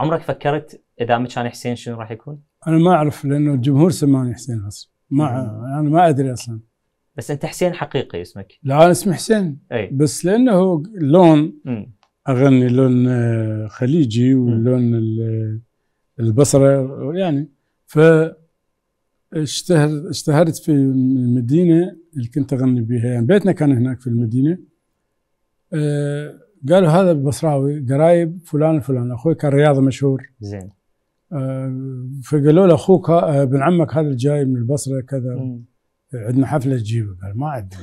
عمرك فكرت اذا ما كان حسين شنو راح يكون؟ انا ما اعرف لانه الجمهور سماني حسين اصلا ما انا ما ادري اصلا بس انت حسين حقيقي اسمك لا انا اسمي حسين أي. بس لانه لون مم. اغني لون آه، خليجي ولون آه، البصره يعني ف اشتهرت في المدينه اللي كنت اغني بها يعني بيتنا كان هناك في المدينه أه قالوا هذا البصراوي قرايب فلان فلان اخوي كان رياضي مشهور زين آه فقالوا له اخوك آه، ابن عمك هذا جاي من البصره كذا عندنا حفله تجيبه قال ما عندنا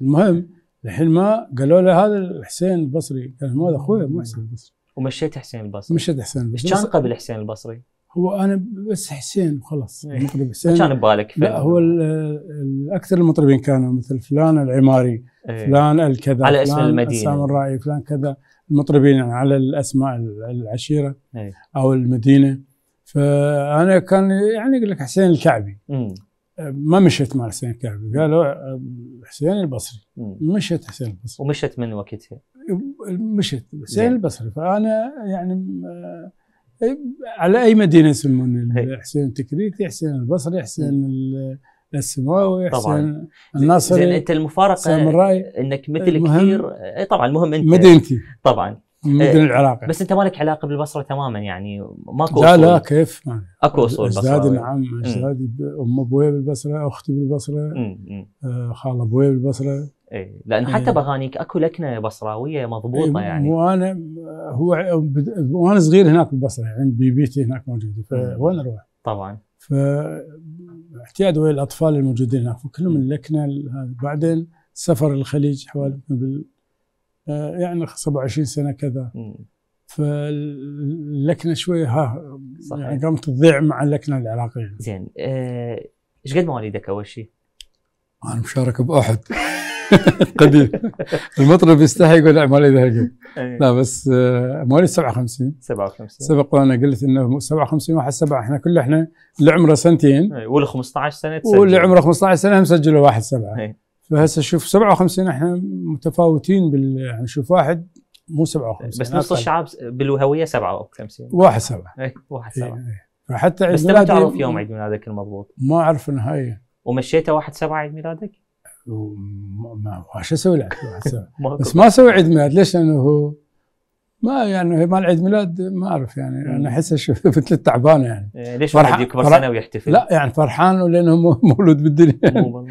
المهم الحين ما قالوا له هذا الحسين البصري قال هذا اخوي مو حسين البصري ومشيت حسين البصري مشيت حسين البصري ايش كان قبل حسين البصري؟ هو انا بس حسين وخلاص إيه. مطرب حسين كان ببالك لا هو الاكثر المطربين كانوا مثل فلان العماري إيه. فلان الكذا على اسم المدينه فلان السامرائي فلان كذا المطربين يعني على الاسماء العشيره أي. او المدينه فانا كان يعني يقول لك حسين الكعبي م. ما مشيت مع حسين الكعبي قالوا حسين البصري م. مشيت حسين البصري ومشت من وقتها مشيت حسين البصري فانا يعني إيه، على اي مدينه يسمون إيه. حسين التكريتي حسين البصري حسين السماوي طبعا الناصري زين انت المفارقه انك مثل كثير إيه، طبعا المهم انت مدينتي طبعا مدن إيه، العراق بس انت مالك علاقه بالبصره تماما يعني ماكو لا لا كيف ما. اكو اصول بصره اجدادي نعم اجدادي ام ابوي بالبصره اختي بالبصره آه، خال ابوي بالبصره اي لان حتى إيه. باغانيك اكو لكنه بصراويه مضبوطه ايه يعني وانا هو وانا صغير هناك بالبصره يعني بيبيتي هناك موجوده فوين اروح؟ طبعا ف الاعتياد ويا الاطفال الموجودين هناك وكلهم ملكنا بعدين سفر الخليج حوالي قبل آه، يعني 27 سنه كذا فاللكنه شوي ها صحيح. يعني قامت تضيع مع اللكنه العراقيه زين آه، ايش أه قد مواليدك اول شيء؟ انا مشارك باحد قديم المطرب يستحي يقول اعمالي ذهبيه لا بس آه، مواليد 57 57 سبق وانا قلت انه 57 واحد سبعه احنا كل احنا اللي عمره سنتين واللي 15 سنه تسجل واللي عمره 15 سنه مسجله واحد سبعه فهسه شوف 57 احنا متفاوتين بال يعني شوف واحد مو 57 بس نص الشعب بالهويه 57 واحد سبعه اي واحد إيه، سبعه إيه. فحتى عيد بس ميلادي بس تعرف يوم عيد ميلادك المضبوط ما اعرف النهايه ومشيته واحد سبعه عيد ميلادك؟ وما شو اسوي له بس ما اسوي عيد ميلاد ليش لانه هو ما يعني مال عيد ميلاد ما اعرف يعني انا احس شوف مثل التعبان يعني إيه، ليش واحد يكبر سنه ويحتفل؟ لا يعني فرحان لانه مولود بالدنيا